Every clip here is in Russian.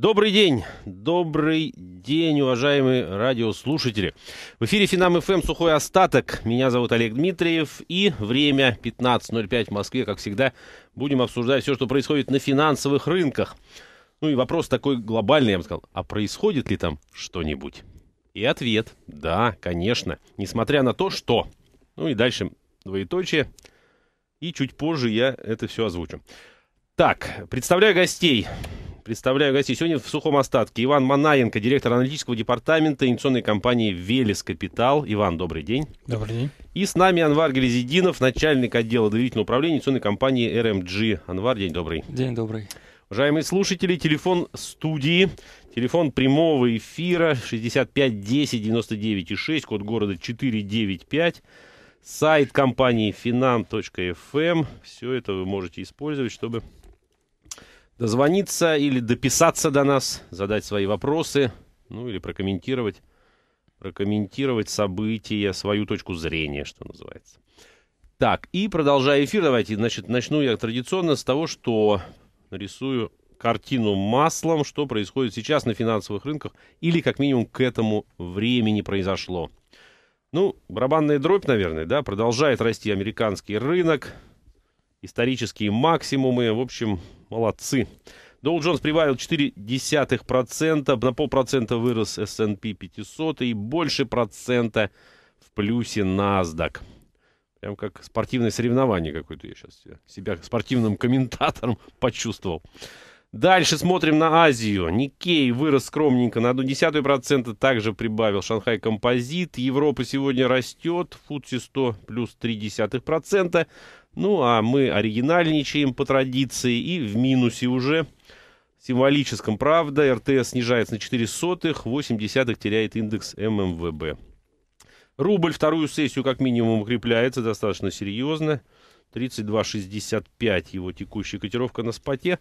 Добрый день, добрый день, уважаемые радиослушатели. В эфире Финам ФМ «Сухой остаток». Меня зовут Олег Дмитриев. И время 15.05 в Москве, как всегда, будем обсуждать все, что происходит на финансовых рынках. Ну и вопрос такой глобальный, я бы сказал. А происходит ли там что-нибудь? И ответ – да, конечно. Несмотря на то, что. Ну и дальше двоеточие. И чуть позже я это все озвучу. Так, представляю гостей Представляю гостей. Сегодня в сухом остатке Иван Манаенко, директор аналитического департамента инвестиционной компании «Велес Капитал». Иван, добрый день. Добрый день. И с нами Анвар Гелезидинов, начальник отдела доверительного управления инвестиционной компании «РМГ». Анвар, день добрый. День добрый. Уважаемые слушатели, телефон студии, телефон прямого эфира 65 10 99 6, код города 495 сайт компании finam.fm. Эм». Все это вы можете использовать, чтобы дозвониться или дописаться до нас, задать свои вопросы, ну или прокомментировать, прокомментировать события, свою точку зрения, что называется. Так, и продолжая эфир, давайте, значит, начну я традиционно с того, что нарисую картину маслом, что происходит сейчас на финансовых рынках, или как минимум к этому времени произошло. Ну, барабанная дробь, наверное, да, продолжает расти американский рынок, исторические максимумы, в общем, Молодцы. Доу Джонс прибавил 0,4%, на полпроцента вырос S&P 500 и больше процента в плюсе NASDAQ. Прям как спортивное соревнование какое-то я сейчас себя спортивным комментатором почувствовал. Дальше смотрим на Азию. Никей вырос скромненько на процента, также прибавил Шанхай Композит. Европа сегодня растет, Фудси 100 плюс 0,3%. Ну а мы оригинальничаем по традиции и в минусе уже. Символическом, правда, РТС снижается на 4 сотых, 8 десятых теряет индекс ММВБ. Рубль вторую сессию как минимум укрепляется достаточно серьезно. 32,65 его текущая котировка на споте.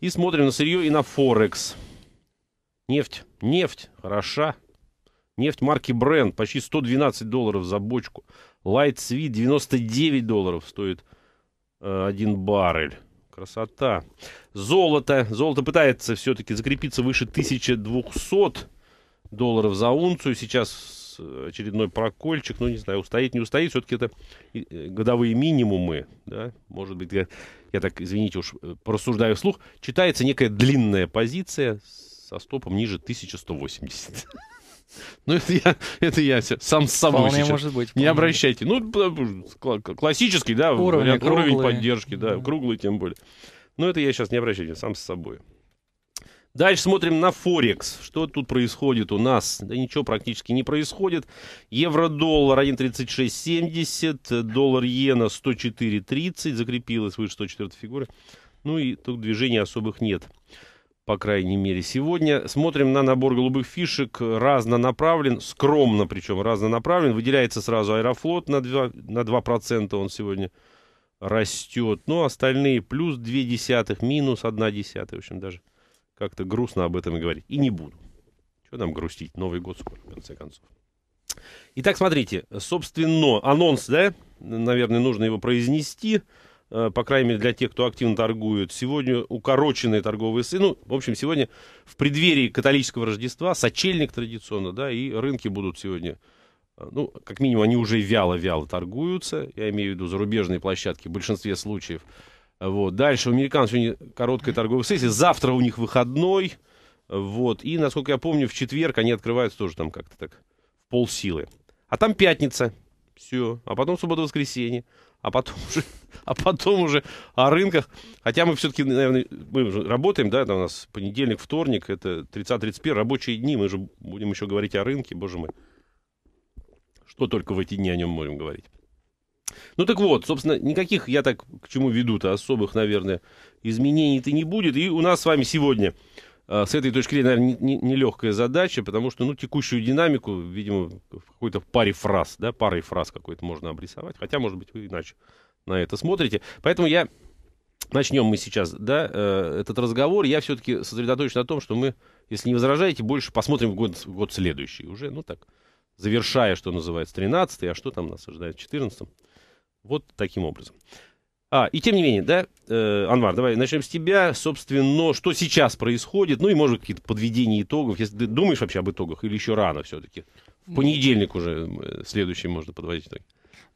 И смотрим на сырье и на Форекс. Нефть. Нефть. Хороша. Нефть марки Brent. Почти 112 долларов за бочку. Light Sweet 99 долларов стоит э, один баррель. Красота. Золото. Золото пытается все-таки закрепиться выше 1200 долларов за унцию. Сейчас э, очередной прокольчик. Ну, не знаю, устоит, не устоит. Все-таки это э, годовые минимумы. Да? Может быть, я, я так, извините уж, порассуждаю вслух. Читается некая длинная позиция со стопом ниже 1180. Ну, это я, это я сам с собой вполне сейчас. может быть. Вполне. Не обращайте. Ну, классический, да, уровень, вариант, уровень поддержки, да, да, круглый тем более. Но ну, это я сейчас не обращайте, сам с собой. Дальше смотрим на Форекс. Что тут происходит у нас? Да ничего практически не происходит. Евро-доллар 1.3670, доллар-иена 104.30, закрепилась выше 104 фигуры. Ну и тут движений особых нет по крайней мере, сегодня. Смотрим на набор голубых фишек. Разнонаправлен, скромно причем разнонаправлен. Выделяется сразу Аэрофлот на 2, на 2% он сегодня растет. Но ну, остальные плюс 2 десятых, минус 1 десятая. В общем, даже как-то грустно об этом и говорить. И не буду. Что нам грустить? Новый год скоро, в конце концов. Итак, смотрите, собственно, анонс, да? Наверное, нужно его произнести. Э, по крайней мере, для тех, кто активно торгует. Сегодня укороченные торговые сессии. Ну, в общем, сегодня в преддверии католического Рождества, сочельник традиционно, да, и рынки будут сегодня, э, ну, как минимум, они уже вяло-вяло торгуются. Я имею в виду зарубежные площадки в большинстве случаев. Вот. Дальше у американцев сегодня короткая торговая сессия. Завтра у них выходной. Вот. И, насколько я помню, в четверг они открываются тоже там как-то так в полсилы. А там пятница. Все. А потом суббота-воскресенье а потом уже, а потом уже о рынках. Хотя мы все-таки, наверное, мы же работаем, да, это у нас понедельник, вторник, это 30-31, рабочие дни, мы же будем еще говорить о рынке, боже мой. Что только в эти дни о нем можем говорить. Ну так вот, собственно, никаких, я так к чему веду-то, особых, наверное, изменений-то не будет. И у нас с вами сегодня а, с этой точки зрения, наверное, нелегкая не, не задача, потому что, ну, текущую динамику, видимо, в какой-то паре фраз, да, парой фраз какой-то можно обрисовать, хотя, может быть, вы иначе на это смотрите. Поэтому я... Начнем мы сейчас, да, э, этот разговор. Я все-таки сосредоточен на том, что мы, если не возражаете, больше посмотрим в год, в год следующий уже, ну так, завершая, что называется, 13-й, а что там нас ожидает в 14 -м. Вот таким образом. А, и тем не менее, да, э, Анвар, давай начнем с тебя. Собственно, что сейчас происходит? Ну и, может, какие-то подведения итогов. Если ты думаешь вообще об итогах или еще рано все-таки? В понедельник уже следующий можно подводить итоги.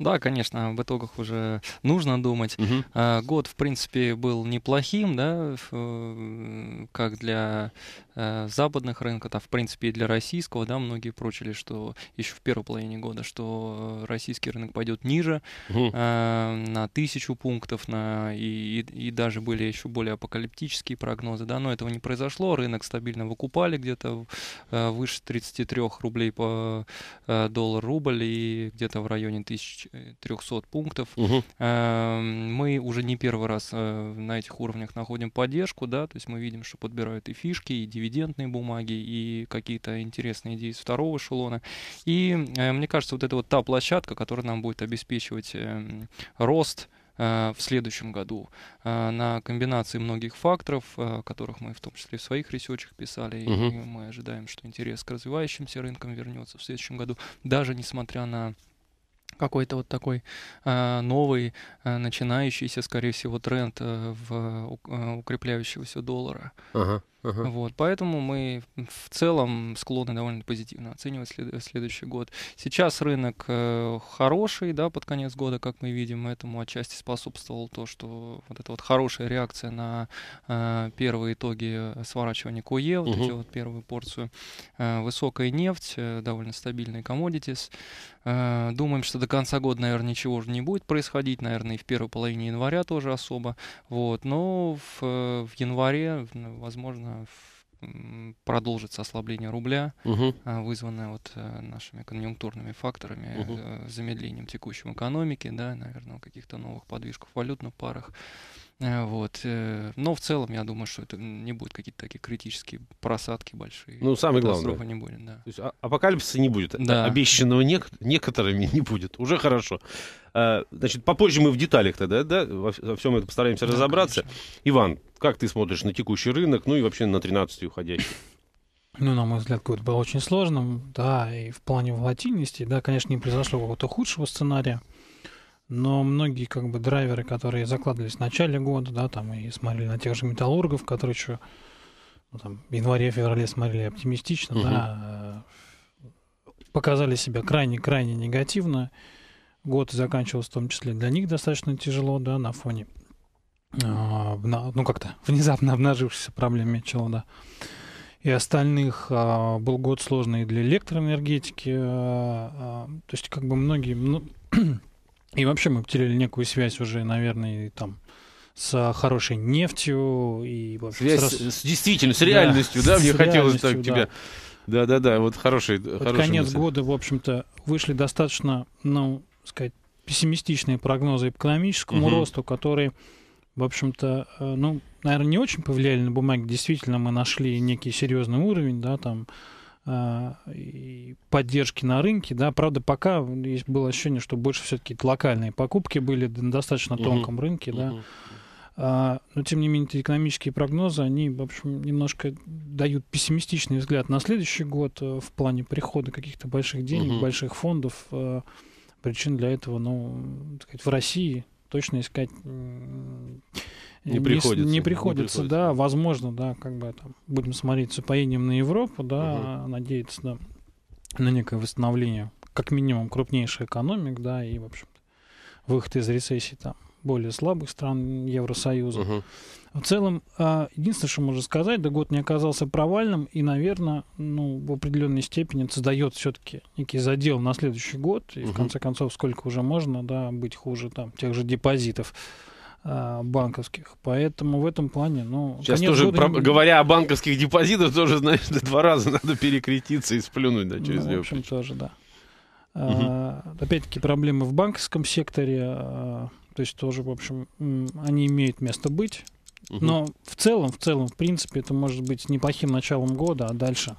Да, конечно, об итогах уже нужно думать. Угу. А, год, в принципе, был неплохим, да, э, как для а, западных рынков, а в принципе и для российского, да, многие прочили, что еще в первой половине года, что э, российский рынок пойдет ниже угу. а, на тысячу пунктов, на и, и, и даже были еще более апокалиптические прогнозы, да, но этого не произошло, рынок стабильно выкупали где-то выше 33 рублей по доллар-рубль и где-то в районе тысячи 300 пунктов. Угу. Мы уже не первый раз э, на этих уровнях находим поддержку, да, то есть мы видим, что подбирают и фишки, и дивидендные бумаги, и какие-то интересные идеи из второго эшелона. И э, мне кажется, вот это вот та площадка, которая нам будет обеспечивать эм, рост э, в следующем году на комбинации многих факторов, которых мы в том числе в своих ресечах писали, угу. и мы ожидаем, что интерес к развивающимся рынкам вернется в следующем году, даже несмотря на какой-то вот такой а, новый, а, начинающийся, скорее всего, тренд э, в э, укрепляющегося доллара. Ага. Ага. Вот, поэтому мы в целом склонны довольно позитивно оценивать след- следующий год. Сейчас рынок э, хороший, да, под конец года, как мы видим, этому отчасти способствовал то, что вот эта вот хорошая реакция на э, первые итоги сворачивания куе, вот угу. эти вот первую порцию, э, высокая нефть, э, довольно стабильный коммодитис. Э, думаем, что до конца года, наверное, ничего уже не будет происходить, наверное, и в первой половине января тоже особо, вот, но в, э, в январе, ну, возможно, Э, продолжится ослабление рубля, угу. вызванное вот э, нашими конъюнктурными факторами, угу. замедлением текущей экономики, да, наверное, каких-то новых подвижков в валютных парах. Э, вот. Э, но в целом, я думаю, что это не будет какие-то такие критические просадки большие. Ну, самое главное. не будет, да. То есть а, апокалипсиса не будет. Да. Обещанного нек- некоторыми не будет. Уже хорошо. Э, значит, попозже мы в деталях тогда, да, во всем это постараемся да, разобраться. Конечно. Иван, как ты смотришь на текущий рынок, ну и вообще на 13-й уходящий? Ну, на мой взгляд, год был очень сложным, да, и в плане волатильности, да, конечно, не произошло какого-то худшего сценария но многие как бы драйверы, которые закладывались в начале года, да, там и смотрели на тех же металлургов, которые еще ну, там, в январе-феврале смотрели оптимистично, угу. да, э, показали себя крайне-крайне негативно. Год заканчивался в том числе для них достаточно тяжело, да, на фоне, э, ну как-то внезапно обнажившихся проблем Мечела, да и остальных. Э, был год сложный для электроэнергетики. То есть, как бы многие... Ну, И вообще мы потеряли некую связь уже, наверное, там с а, хорошей нефтью и вообще связь с, с действительно, с реальностью, да, да? мне хотелось так да. тебя. Да, да, да, вот хороший. Под хороший конец мысль. года, в общем-то, вышли достаточно, ну, сказать, пессимистичные прогнозы по экономическому угу. росту, которые, в общем-то, э, ну, наверное, не очень повлияли на бумаги. Действительно, мы нашли некий серьезный уровень, да, там а, поддержки на рынке, да, правда, пока есть было ощущение, что больше все-таки локальные покупки были на достаточно тонком mm рынке, да, mm но тем не менее экономические прогнозы, они, в общем, немножко дают пессимистичный взгляд на следующий год э, в плане прихода каких-то больших денег, mm больших фондов, э, причин для этого, ну, так сказать, в России точно искать не, не приходится. Не, приходится, да, возможно, да, как бы там будем смотреть с упоением на Европу, да, угу. надеяться да, на некое восстановление, как минимум, крупнейших экономик, да, и, в общем выход из рецессии там более слабых стран Евросоюза. Угу. В целом, а, единственное, что можно сказать, да год не оказался провальным, и, наверное, ну, в определенной степени создает все-таки некий задел на следующий год, и, угу. в конце концов, сколько уже можно, да, быть хуже там тех же депозитов. А, банковских. Поэтому в этом плане, ну... Сейчас тоже, года... про, говоря о банковских депозитах, тоже, знаешь, два раза надо перекретиться и сплюнуть, да, через ну, В общем, тоже, да. Угу. опять-таки проблемы в банковском секторе, а, то есть тоже, в общем, они имеют место быть. Угу. Но в целом, в целом, в принципе, это может быть неплохим началом года, а дальше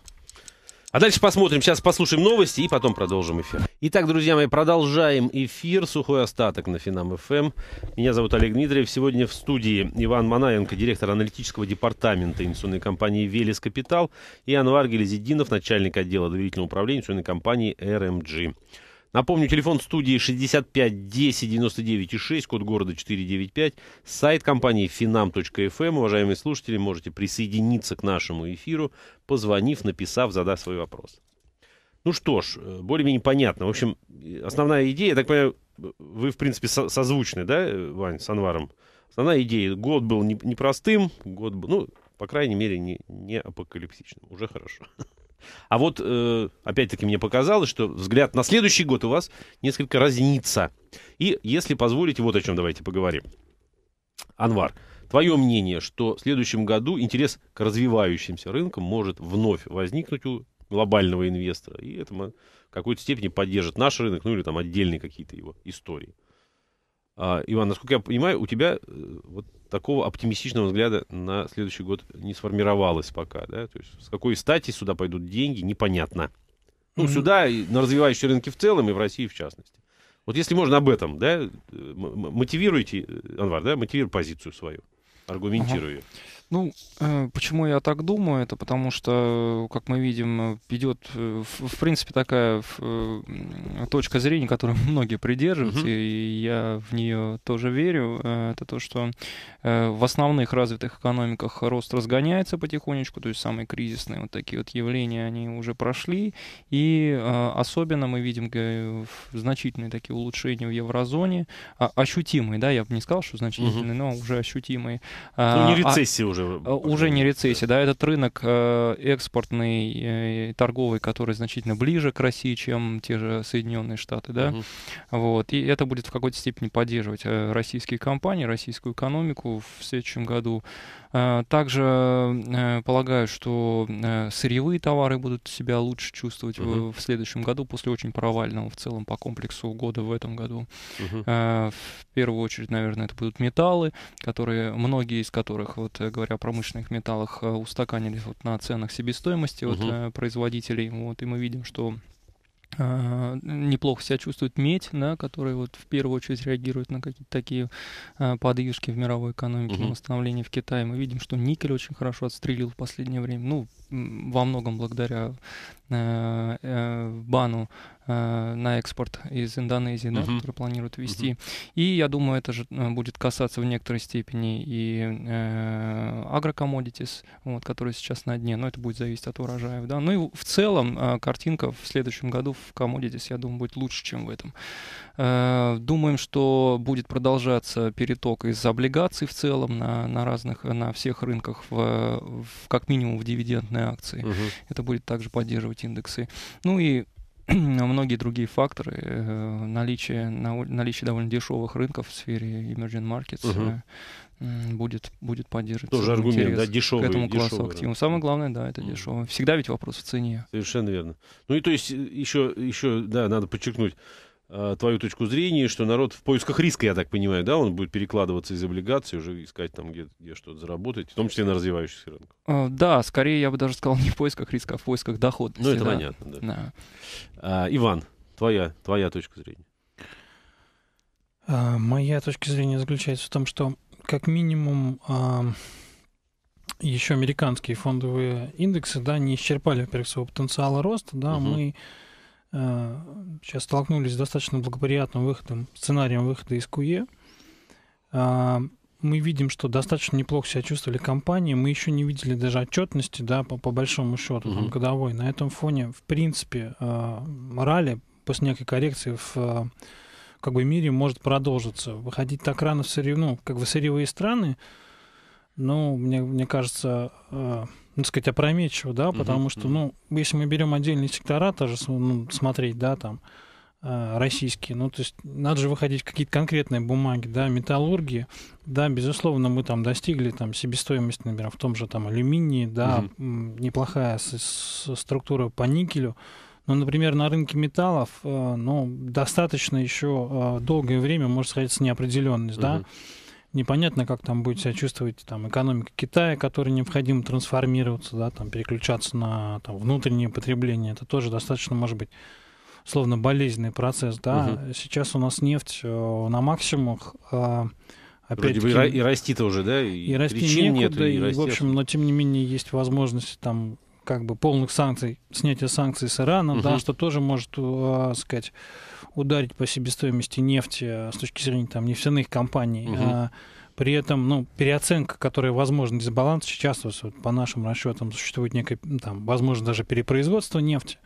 а дальше посмотрим, сейчас послушаем новости и потом продолжим эфир. Итак, друзья мои, продолжаем эфир. Сухой остаток на Финам ФМ. Эм. Меня зовут Олег Дмитриев. Сегодня в студии Иван Манаенко, директор аналитического департамента инвестиционной компании «Велес Капитал» и Анвар Гелезидинов, начальник отдела доверительного управления инвестиционной компании «РМГ». Напомню, телефон студии 65 10 99 6, код города 495, сайт компании finam.fm. Эм. Уважаемые слушатели, можете присоединиться к нашему эфиру, позвонив, написав, задав свой вопрос. Ну что ж, э, более-менее понятно. В общем, э, основная идея, я так понимаю, вы, в принципе, со созвучны, да, э, Вань, с Анваром? Основная идея. Год был непростым, год был, ну, по крайней мере, не, не апокалиптичным. Уже хорошо. А вот, э, опять-таки, мне показалось, что взгляд на следующий год у вас несколько разнится. И, если позволите, вот о чем давайте поговорим. Анвар, твое мнение, что в следующем году интерес к развивающимся рынкам может вновь возникнуть у глобального инвестора, и это в какой-то степени поддержит наш рынок, ну или там отдельные какие-то его истории. А, Иван, насколько я понимаю, у тебя э, вот такого оптимистичного взгляда на следующий год не сформировалось пока. Да? То есть с какой стати сюда пойдут деньги, непонятно. Ну, mm-hmm. сюда, на развивающие рынки в целом и в России в частности. Вот если можно об этом, да, мотивируйте, Анвар, да, мотивируй позицию свою, аргументируй. Ага. Ну, э, почему я так думаю, это потому что, как мы видим, идет, э, в принципе, такая э, точка зрения, которую многие придерживаются, угу. и я в нее тоже верю. Это то, что в основных развитых экономиках рост разгоняется потихонечку, то есть самые кризисные вот такие вот явления, они уже прошли, и особенно мы видим значительные такие улучшения в еврозоне, а, ощутимые, да, я бы не сказал, что значительные, угу. но уже ощутимые. Ну, не а, а рецессия а, уже... Э, уже не рецессия, да, этот рынок э, экспортный, э, торговый, который значительно ближе к России, чем те же Соединенные Штаты, да, угу. вот, и это будет в какой-то степени поддерживать российские компании, российскую экономику в следующем году. Э, также э, полагаю, что э, сырьевые товары будут себя лучше чувствовать угу. в, в следующем году, после очень провального в целом по комплексу года в этом году. Угу. В первую очередь, наверное, это будут металлы, которые, многие из которых, вот говоря о промышленных металлах, устаканились вот на ценах себестоимости угу. вот, производителей. Вот, и мы видим, что а, неплохо себя чувствует медь, да, которая вот в первую очередь реагирует на какие-то такие а, подвижки в мировой экономике, угу. на восстановление в Китае. Мы видим, что никель очень хорошо отстрелил в последнее время, ну, во многом благодаря э, э, бану Э, на экспорт из Индонезии, да, uh-huh. который планируют ввести. Uh-huh. И я думаю, это же э, будет касаться в некоторой степени и э, вот, который сейчас на дне, но это будет зависеть от урожаев, да. Ну и в целом э, картинка в следующем году в коммодитис, я думаю, будет лучше, чем в этом. Э, думаем, что будет продолжаться переток из облигаций в целом на, на разных, на всех рынках в, в как минимум в дивидендные акции. Uh-huh. Это будет также поддерживать индексы. Ну и многие другие факторы, э, наличие, наличие довольно дешевых рынков в сфере emerging markets угу. будет, будет поддерживать Тоже аргумент, да, дешевый, к этому классу дешевый, активов. Да. Самое главное, да, это дешево. Всегда ведь вопрос в цене. Совершенно верно. Ну и то есть еще, э, еще да, надо подчеркнуть, Э, твою точку зрения, что народ в поисках риска, я так понимаю, да, он будет перекладываться из облигаций, уже искать там, где, где что-то заработать, в том числе на развивающихся рынках. Э, да, скорее я бы даже сказал не в поисках риска, а в поисках доходности. Ну, это да. понятно, да. да. А, Иван, твоя, твоя точка зрения. А, моя точка зрения заключается в том, что как минимум а, еще американские фондовые индексы, да, не исчерпали, во-первых, своего потенциала роста, да, угу. мы Э, сейчас столкнулись с достаточно благоприятным выходом, сценарием выхода из КУЕ. Э, мы видим, что достаточно неплохо себя чувствовали компании. Мы еще не видели даже отчетности, да, по, по большому счету, там, годовой. На этом фоне, в принципе, э, ралли после некой коррекции в как бы мире может продолжиться. Выходить так рано в сырье, ну, как бы сырьевые страны, ну, мне, мне кажется, так сказать, опрометчиво, да, потому угу, что, ну, если мы берем отдельные сектора, тоже ну, смотреть, да, там, э, российские. Ну, то есть надо же выходить какие-то конкретные бумаги, да, металлурги, да, безусловно, мы там достигли там себестоимость, например, в том же там алюминии, да, угу. неплохая с, с, структура по никелю. Но, например, на рынке металлов, э, ну, достаточно еще э, долгое время, можно сказать, с неопределенность, угу. да непонятно, как там будет себя чувствовать там, экономика Китая, которой необходимо трансформироваться, да, там, переключаться на там, внутреннее потребление. Это тоже достаточно, может быть, словно болезненный процесс. Да? Угу. Сейчас у нас нефть э, на максимумах. А, Вроде бы и расти-то уже, да? И, и расти некуда, нет, и, и в общем, но тем не менее есть возможность там как бы полных санкций, снятия санкций с Ираном, угу. да, что тоже может, э, сказать, ударить по себестоимости нефти а, с точки зрения там, нефтяных компаний. Угу. А, при этом ну, переоценка, которая возможна, дисбаланс сейчас, вот, по нашим расчетам, существует некое, ну, там, возможно, даже перепроизводство нефти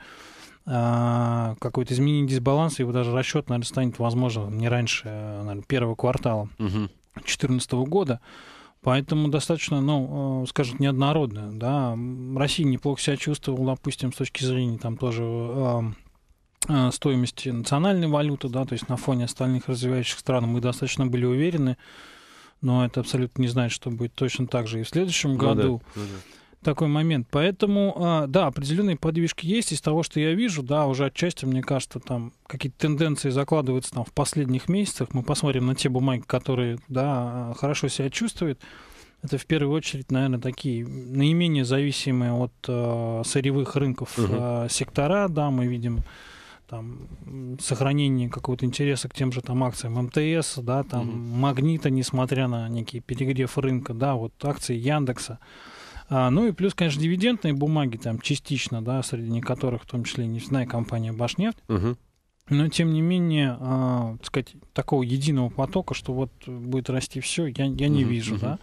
а, какое-то изменение дисбаланса, его даже расчет, наверное, станет возможно не раньше, а, наверное, первого квартала 2014 угу. года. Поэтому достаточно, ну, э, скажем, неоднородно. Да? Россия неплохо себя чувствовала, допустим, с точки зрения там тоже э, Э, стоимости национальной валюты, да, то есть на фоне остальных развивающих стран мы достаточно были уверены, но это абсолютно не значит, что будет точно так же и в следующем ну году. Да, ну да. Такой момент. Поэтому, э, да, определенные подвижки есть из того, что я вижу, да, уже отчасти, мне кажется, там какие-то тенденции закладываются там в последних месяцах. Мы посмотрим на те бумаги, которые, да, хорошо себя чувствуют. Это в первую очередь, наверное, такие наименее зависимые от э, сырьевых рынков угу. э, сектора, да, мы видим там, сохранение какого-то интереса к тем же там акциям МТС, да, там, mm Магнита, несмотря на некий перегрев рынка, да, вот акции Яндекса. А, ну и плюс, конечно, дивидендные бумаги там частично, да, среди которых в том числе нефтяная компания Башнефть. mm Но, тем не менее, а, так сказать, такого единого потока, что вот будет расти все, я, я не mm вижу, mm-hmm. да.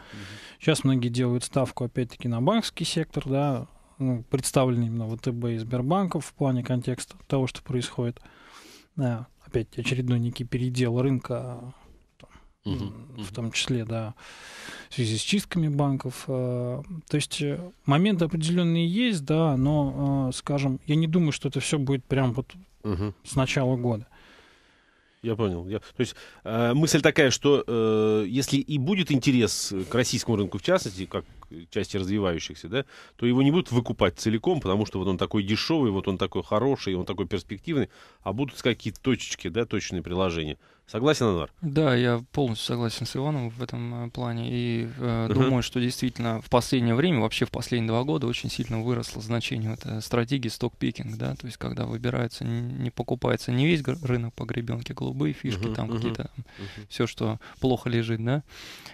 Сейчас многие делают ставку, опять-таки, на банковский сектор, да, ну, представлены именно ВТБ и Сбербанков в плане контекста того, что происходит. Да, э, опять очередной некий передел рынка, угу, в том числе, да, в связи с чистками банков. Э. То есть моменты определенные есть, да, но, скажем, я не думаю, что это все будет прям вот угу. с начала года. Я понял. Я... То есть э, мысль такая, что э, если и будет интерес к российскому рынку в частности, как части развивающихся, да, то его не будут выкупать целиком, потому что вот он такой дешевый, вот он такой хороший, он такой перспективный, а будут какие-то точечки, да, точные приложения. Согласен, Анвар? Да, я полностью согласен с Иваном в этом э, плане. И э, угу. думаю, что действительно в последнее время, вообще в последние два года, очень сильно выросло значение этой стратегии сток пикинг, да, то есть когда выбирается, не покупается не весь рынок по гребенке, голубые фишки, угу, там угу, какие-то, угу. все, что плохо лежит, да,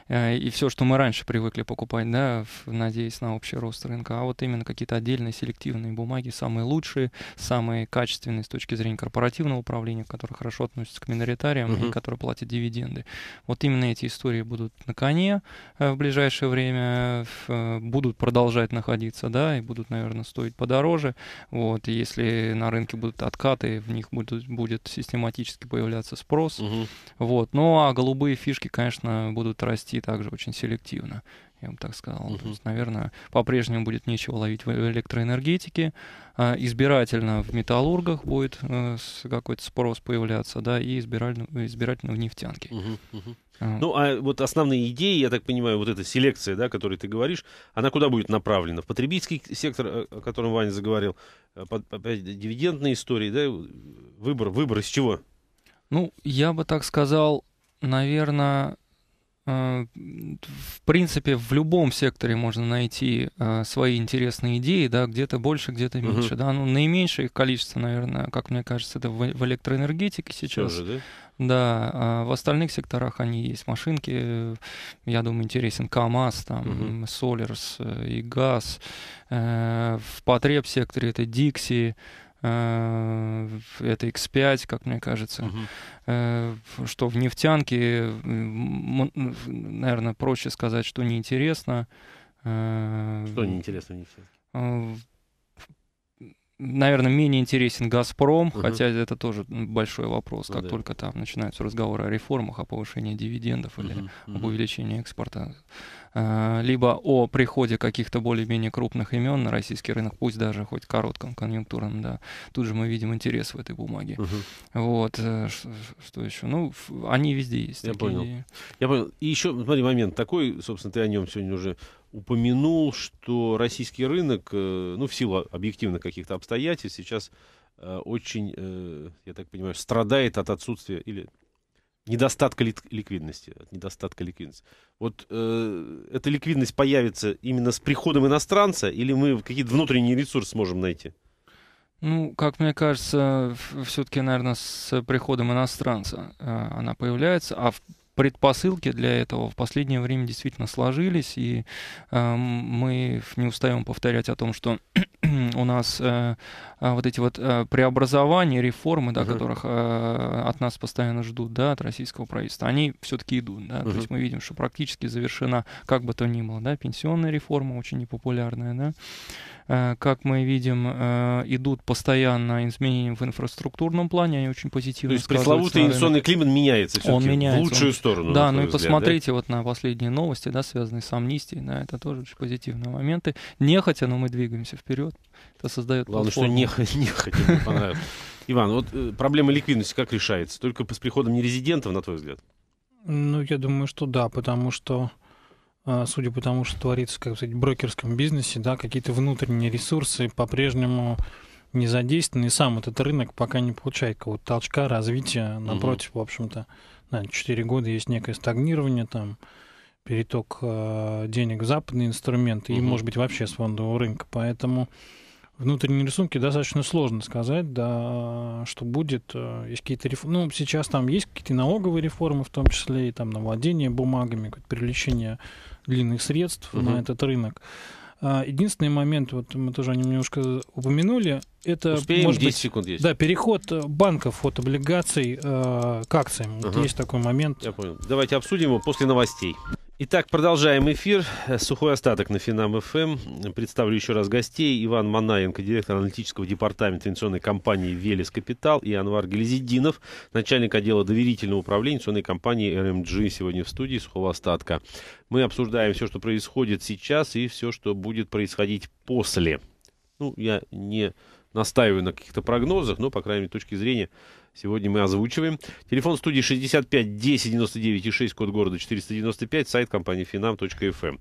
э, и все, что мы раньше привыкли покупать, да, в, надеясь на общий рост рынка, а вот именно какие-то отдельные селективные бумаги, самые лучшие, самые качественные с точки зрения корпоративного управления, которые хорошо относятся к миноритариям, компании, угу. которые платят дивиденды. Вот именно эти истории будут на коне э, в ближайшее время, э, будут продолжать находиться, да, и будут, наверное, стоить подороже. Вот, и если на рынке будут откаты, в них будут, будет систематически появляться спрос. Угу. Вот. Ну а голубые фишки, конечно, будут расти также очень селективно я бы так сказал. Uh -huh. То есть, наверное, по-прежнему будет нечего ловить в электроэнергетике, а, избирательно в металлургах будет а, какой-то спрос появляться, да, и избирательно, избирательно в нефтянке. Угу, uh -huh, uh -huh. Ну, а вот основные идеи, я так понимаю, вот эта селекция, да, о которой ты говоришь, она куда будет направлена? В потребительский сектор, о котором Ваня заговорил, э, под, опять дивидендные истории, да, выбор, выбор из чего? Ну, я бы так сказал, наверное, а, в принципе, в любом секторе можно найти а, свои интересные идеи, да, где-то больше, где-то меньше. Угу. Да, ну, наименьшее их количество, наверное, как мне кажется, это в электроэнергетике сейчас. Тоже, да? да, а в остальных секторах они есть. Машинки, я думаю, интересен КАМАЗ, там, угу. Солерс э, и ГАЗ. Э, в потреб-секторе это Дикси. Э, это X5, как мне кажется, угу. что в нефтянке, э, наверное, проще сказать, что неинтересно. Что неинтересно в нефтянке? Наверное, менее интересен Газпром, угу. хотя это тоже большой вопрос, ну как да. только там начинаются разговоры о реформах, о повышении дивидендов или угу. об увеличении экспорта Э, либо о приходе каких-то более-менее крупных имен на российский рынок, пусть даже хоть коротком конъюнктурном, да, тут же мы видим интерес в этой бумаге. Угу. Вот, э, что, что еще? Ну, они везде есть. Я такие. понял. Я понял. И еще, ну, смотри, момент такой, собственно, ты о нем сегодня уже упомянул, что российский рынок, э, ну, в силу объективно каких-то обстоятельств, сейчас очень, я так понимаю, страдает от отсутствия, или недостатка лик- ликвидности. От недостатка ликвидности. Вот э, эта ликвидность появится именно с приходом иностранца, или мы какие-то внутренние ресурсы сможем найти? Ну, как мне кажется, все-таки, наверное, с приходом иностранца э, она появляется, а предпосылки для этого в последнее время действительно сложились, и э, мы не устаем повторять о том, что у нас э, э, вот эти вот э, преобразования, реформы, да, угу. которых от нас постоянно ждут, да, от российского правительства, они все-таки идут, да, угу. то есть мы видим, что практически завершена, как бы то ни было, да, пенсионная реформа очень непопулярная, да, как мы видим, идут постоянно изменения в инфраструктурном плане, они очень позитивно То есть пресловутый инвестиционный климат меняется все-таки в лучшую он... сторону. Да, ну и взгляд, посмотрите да? вот на последние новости, да, связанные с амнистией, да, это тоже очень позитивные моменты. Нехотя, но мы двигаемся вперед это создает Главное, платформу. что не, не хотим, не понравилось. Иван, вот э, проблема ликвидности как решается? Только с приходом нерезидентов, на твой взгляд? Ну, я думаю, что да, потому что э, судя по тому, что творится, как сказать, в брокерском бизнесе, да, какие-то внутренние ресурсы по-прежнему не задействованы, и сам этот рынок пока не получает какого-то толчка, развития. Напротив, угу. в общем-то, на 4 года есть некое стагнирование, там, переток э, денег в западные инструменты угу. и, может быть, вообще с фондового рынка. Поэтому внутренние рисунки достаточно сложно сказать, да, что будет. Э, есть какие-то реформы. Ну, сейчас там есть какие-то налоговые реформы, в том числе и там на владение бумагами, привлечение длинных средств угу. на этот рынок. А, единственный момент, вот мы тоже о нем немножко упомянули, это Успеем, может 10 быть, секунд есть. Да, переход э, банков от облигаций э, к акциям. Угу. Вот есть такой момент. Я понял. Давайте обсудим его после новостей. Итак, продолжаем эфир. Сухой остаток на Финам ФМ. Представлю еще раз гостей. Иван Манаенко, директор аналитического департамента инвестиционной компании «Велес Капитал» и Анвар Гелезидинов, начальник отдела доверительного управления инвестиционной компании РМГ сегодня в студии «Сухого остатка». Мы обсуждаем все, что происходит сейчас и все, что будет происходить после. Ну, я не настаиваю на каких-то прогнозах, но, по крайней мере, точки зрения сегодня мы озвучиваем. Телефон студии 65 10 99 и 6, код города 495, сайт компании finam.fm. Эм».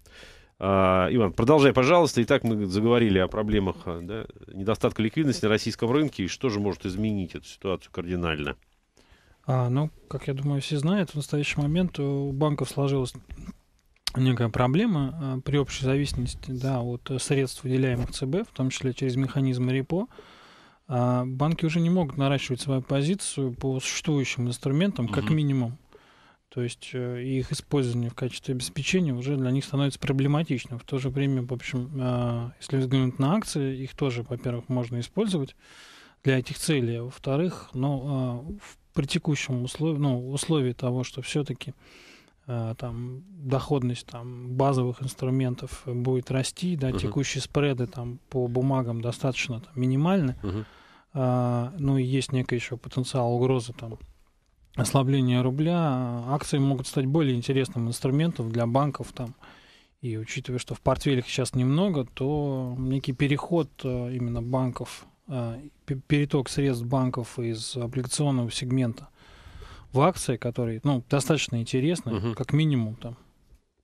А, Иван, продолжай, пожалуйста. Итак, мы заговорили о проблемах а, да, недостатка ликвидности на российском рынке. И что же может изменить эту ситуацию кардинально? А, ну, как я думаю, все знают, в настоящий момент у банков сложилась некая проблема а, при общей зависимости да, от э, средств, выделяемых ЦБ, в том числе через механизмы репо, а, банки уже не могут наращивать свою позицию по существующим инструментам, угу. как минимум. То есть э, их использование в качестве обеспечения уже для них становится проблематичным. В то же время, в общем, а, если взглянуть на акции, их тоже, во-первых, можно использовать для этих целей, во-вторых, ну, при текущем условии, ну, условии того, что все-таки Э, там доходность там базовых инструментов будет расти, да, uh-huh. текущие спреды там по бумагам достаточно там, минимальны, uh-huh. а, ну и есть некий еще потенциал угрозы там ослабления рубля, акции могут стать более интересным инструментом для банков там и учитывая, что в портфелях сейчас немного, то некий переход э, именно банков, э, переток средств банков из облигационного сегмента – в акции, которые ну, достаточно интересны, угу. как минимум там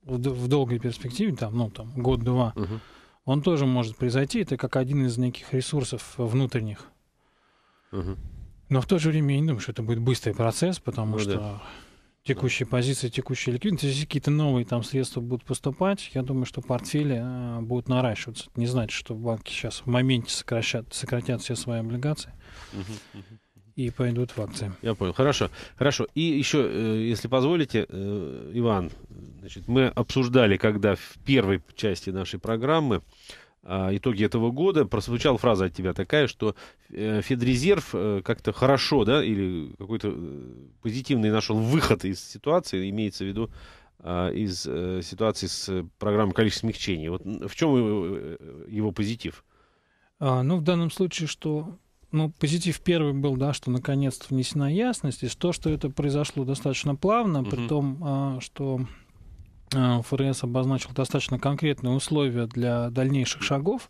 в, в долгой перспективе, там, ну, там, год-два, угу. он тоже может произойти. Это как один из неких ресурсов э, внутренних. Угу. Но в то же время я не думаю, что это будет быстрый процесс, потому ну, что да. текущие позиции, текущие ликвидности, если какие-то новые там средства будут поступать, я думаю, что портфели э, будут наращиваться. не значит, что банки сейчас в моменте сокращат, сократят все свои облигации. Угу, угу и пойдут в акции. Я понял. Хорошо. Хорошо. И еще, э, если позволите, э, Иван, значит, мы обсуждали, когда в первой части нашей программы а, итоги этого года прозвучала фраза от тебя такая, что э, Федрезерв как-то хорошо, да, или какой-то позитивный нашел выход из ситуации, имеется в виду а, из ситуации с программой количества смягчений. Вот в чем его позитив? А, ну, в данном случае, что ну, позитив первый был, да, что наконец-то внесена ясность, и то, что это произошло достаточно плавно, при том, а, что а, ФРС обозначил достаточно конкретные условия для дальнейших шагов,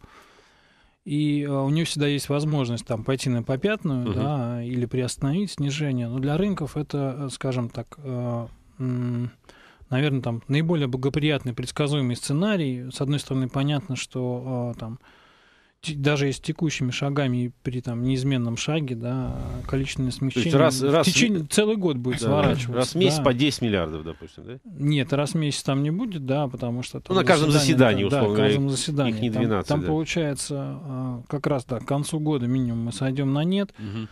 и а, у нее всегда есть возможность там пойти на попятную, угу. да, или приостановить снижение. Но для рынков это, э, скажем так, э, наверное, там наиболее благоприятный предсказуемый сценарий. С одной стороны, понятно, что там даже с текущими шагами и при там неизменном шаге, да, количественное смягчение То есть раз, в раз, течение целый год будет да, сворачиваться. Раз в месяц да. по 10 миллиардов, допустим, да? Нет, раз в месяц там не будет, да, потому что... Ну, на каждом заседании, да, условно. Да, каждом заседании. Их не 12, там, там да. получается, а, как раз, так к концу года минимум мы сойдем на нет. Угу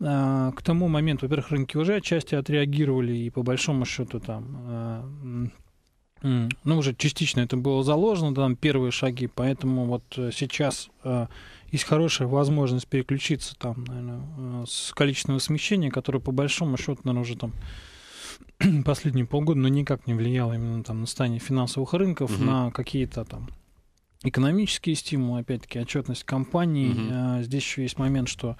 к тому моменту, во-первых, рынки уже отчасти отреагировали, и по большому счету там а, Mm. Ну, уже частично это было заложено, там первые шаги, поэтому вот э, сейчас э, есть хорошая возможность переключиться там, наверное, э, с количественного смещения, которое по большому счету, наверное, уже там последние полгода, но никак не влияло именно там на состояние финансовых рынков, Mm -hmm. на какие-то там экономические стимулы, опять-таки отчетность компаний. Mm -hmm. э, здесь еще есть момент, что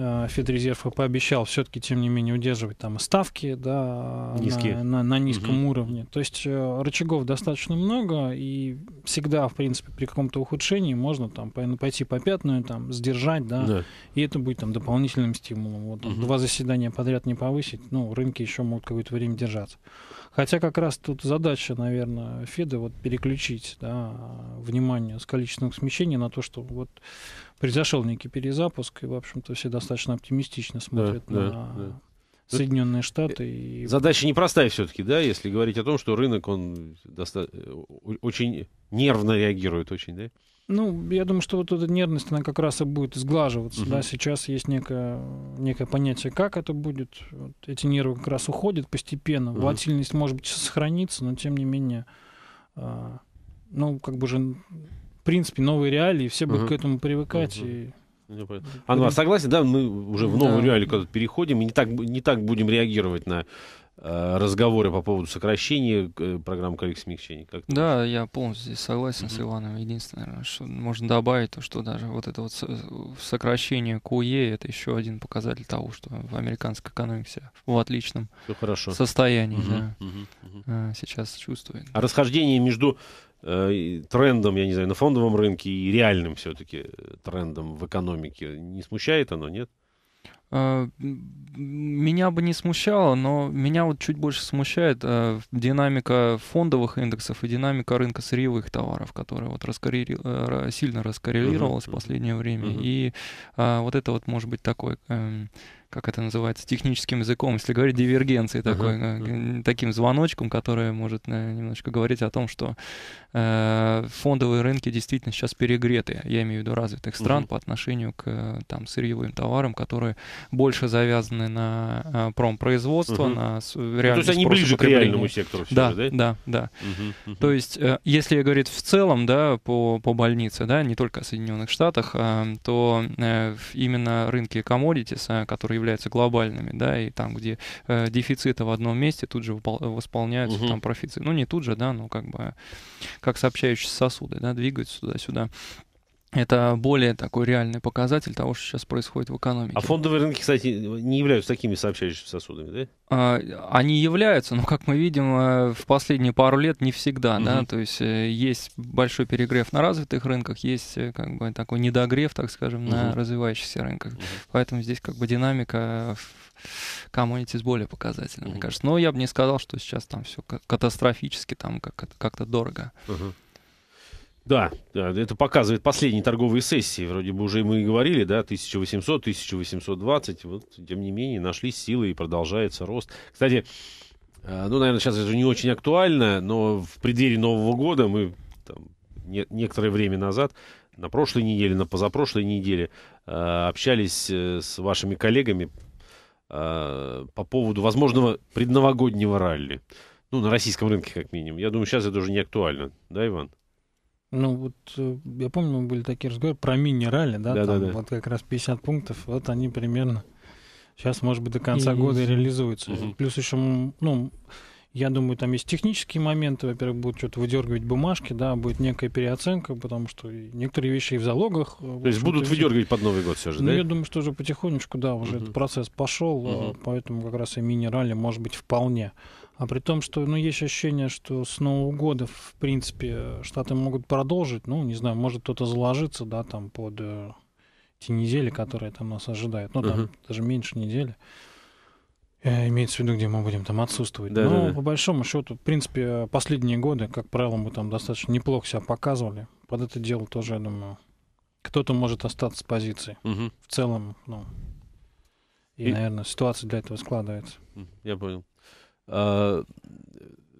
Э, Федрезерв пообещал все-таки, тем не менее, удерживать там ставки да, На, на, на низком угу. уровне. То есть э, рычагов достаточно много, и всегда, в принципе, при каком-то ухудшении можно там пойти по пятную, там, сдержать, да, да. и это будет там дополнительным стимулом. Вот, угу. Два заседания подряд не повысить, ну, рынки еще могут какое-то время держаться. Хотя как раз тут задача, наверное, Феды, вот переключить да, внимание с количественных смещений на то, что вот произошел некий перезапуск, и, в общем-то, все достаточно оптимистично смотрят да, на да, да. Соединенные э, Штаты. И... Э, задача непростая все-таки, да, если говорить о том, что рынок, он доста... Э, очень нервно реагирует, очень, да? Ну, я думаю, что вот эта нервность, она как раз и будет сглаживаться. Угу. Да, сейчас есть некое, некое понятие, как это будет. Вот эти нервы как раз уходят постепенно. Угу. Волатильность, может быть, сохранится, но тем не менее, а, ну, как бы же, в принципе, новые реалии, все будут угу. к этому привыкать. Угу. И... Анна, согласен, да, мы уже в новую да. реалию когда переходим и не так, не так будем реагировать на Э, разговоры по поводу сокращения э, программ коллег смягчений. Как да, я полностью здесь согласен mm-hmm. с Иваном. Единственное, что можно добавить, то что даже вот это вот сокращение КУЕ e это еще один показатель того, что в американской экономике в отличном состоянии mm-hmm. Да, mm-hmm. сейчас чувствует. А расхождение между трендом, я не знаю, на фондовом рынке и реальным все-таки трендом в экономике не смущает оно, нет? А, меня бы не смущало, но меня вот чуть больше смущает а, динамика фондовых индексов и динамика рынка сырьевых товаров, которая вот раскоррели... Э, сильно раскоррелировалась uh-huh. в последнее время. Uh-huh. И а, вот это вот может быть такой, эм, как это называется, техническим языком, если говорить дивергенцией такой, uh-huh. таким звоночком, который может э, немножко говорить о том, что фондовые рынки действительно сейчас перегреты, я имею в виду развитых стран uh-huh. по отношению к там, сырьевым товарам, которые больше завязаны на э, промпроизводство, угу. на реальный ну, То есть они ближе к реальному сектору да, же, да? Да, да. Угу, угу. То есть, э, если говорить в целом, да, по, по больнице, да, не только в Соединенных Штатах, а, то э, именно рынки commodities, а, которые являются глобальными, да, и там, где дефициты в одном месте, тут же восполняются угу. там профициты. Ну, не тут же, да, но как бы как сообщающиеся сосуды, да, двигаются туда-сюда. Это более такой реальный показатель того, что сейчас происходит в экономике. А фондовые рынки, кстати, не являются такими сообщающими сосудами, да? А, они являются, но, как мы видим, э, в последние пару лет не всегда, угу. да, то есть э, есть большой перегрев на развитых рынках, есть э, как бы такой недогрев, так скажем, угу. на развивающихся рынках. Угу. Поэтому здесь как бы динамика коммунитис более показательна, угу. мне кажется. Но я бы не сказал, что сейчас там все катастрофически, там как-то дорого. Угу. Да, да, это показывает последние торговые сессии. Вроде бы уже мы и говорили, да, 1800-1820. Вот, тем не менее, нашли силы и продолжается рост. Кстати, э, ну, наверное, сейчас это не очень актуально, но в преддверии Нового года мы там, не, некоторое время назад, на прошлой неделе, на позапрошлой неделе, э, общались э, с вашими коллегами по поводу возможного предновогоднего ралли. Ну, на российском рынке, как минимум. Я думаю, сейчас это уже не актуально. Да, Иван? Ну вот, э, я помню, были такие разговоры про мини-ралли, да, да, там да, да. вот как раз 50 пунктов, вот они примерно сейчас, может быть, до конца и... года реализуются. Угу. Плюс еще, ну, я думаю, там есть технические моменты. Во-первых, будут что-то выдергивать бумажки, да, будет некая переоценка, потому что некоторые вещи и в залогах. Э, То есть будут выдергивать под Новый год все же, ну, да? Я думаю, что уже потихонечку, да, уже угу. этот процесс пошел, угу. Э, поэтому как раз и мини может быть вполне. А при том, что ну, есть ощущение, что с Нового года, в принципе, Штаты могут продолжить. Ну, не знаю, может кто-то заложиться, да, там под э, те недели, которые там нас ожидают. Ну, там uh-huh. даже меньше недели. Э, имеется в виду, где мы будем там отсутствовать. Да, ну, да, да. по большому счету, в принципе, э, последние годы, как правило, мы там достаточно неплохо себя показывали. Под это дело тоже, я думаю, кто-то может остаться с позиции. Угу. В целом, ну, и, и, наверное, ситуация для этого складывается. Я понял. А,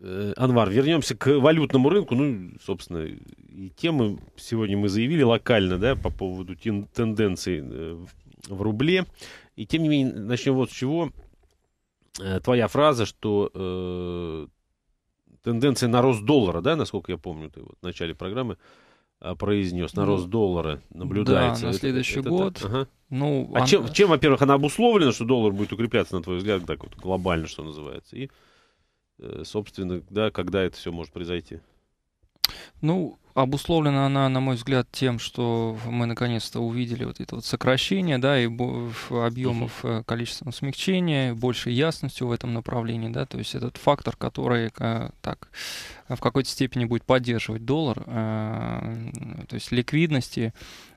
э, Анвар, вернемся к валютному рынку. Ну, собственно, и темы сегодня мы заявили локально, да, по поводу тенденций в рубле. И тем не менее, начнем вот с чего. Э, твоя фраза, что э, тенденция на рост доллара, да, насколько я помню, ты вот в начале программы э, произнес, на ну, рост доллара наблюдается. Да, на следующий это, это год. Ага. Ну, а он... чем, чем, во-первых, она обусловлена, что доллар будет укрепляться, на твой взгляд, так вот глобально, что называется, и, э, собственно, да, когда это все может произойти? Ну, обусловлена она, на мой взгляд, тем, что мы наконец-то увидели вот это вот сокращение, да, и объемов э, количественного смягчения, большей ясностью в этом направлении, да, то есть этот фактор, который э, так э, в какой-то степени будет поддерживать доллар, то есть ликвидности,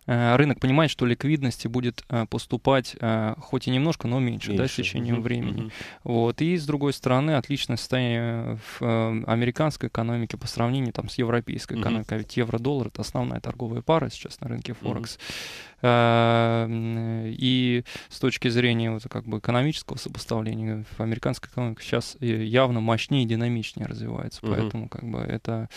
рынок понимает, что ликвидности будет поступать хоть и немножко, но меньше, меньше. Да, с течением времени. Вот. И с другой стороны, отличное состояние в американской экономике по сравнению там, с европейской экономикой вот евро-доллар — это основная торговая пара сейчас на рынке Форекс. Mm-hmm. И с точки зрения вот, как бы экономического сопоставления, американская экономика сейчас э, явно мощнее и динамичнее развивается. Mm-hmm. Поэтому как бы это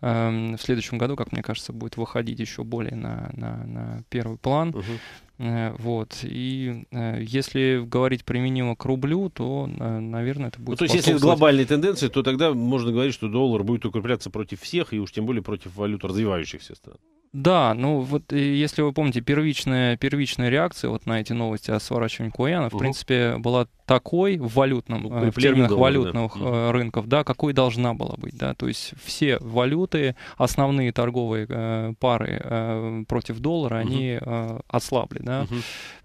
эм, в следующем году, как мне кажется, будет выходить еще более на, на, на первый план. Mm-hmm. Э, вот. И э, если говорить применимо к рублю, то, э, наверное, это будет... Ну, то есть, если глобальные тенденции, то тогда можно говорить, что доллар будет укрепляться против всех, и уж тем более против валют развивающихся стран. Да, ну вот э, если вы помните, первичная, первичная реакция вот на эти новости о сворачивании Куяна, угу. в принципе, была такой в валютном, ну, э, в терминах валютных да. Э, рынков, да, какой должна была быть, да, то есть все валюты, основные торговые э, пары э, против доллара, угу. они э, ослабли, да, угу.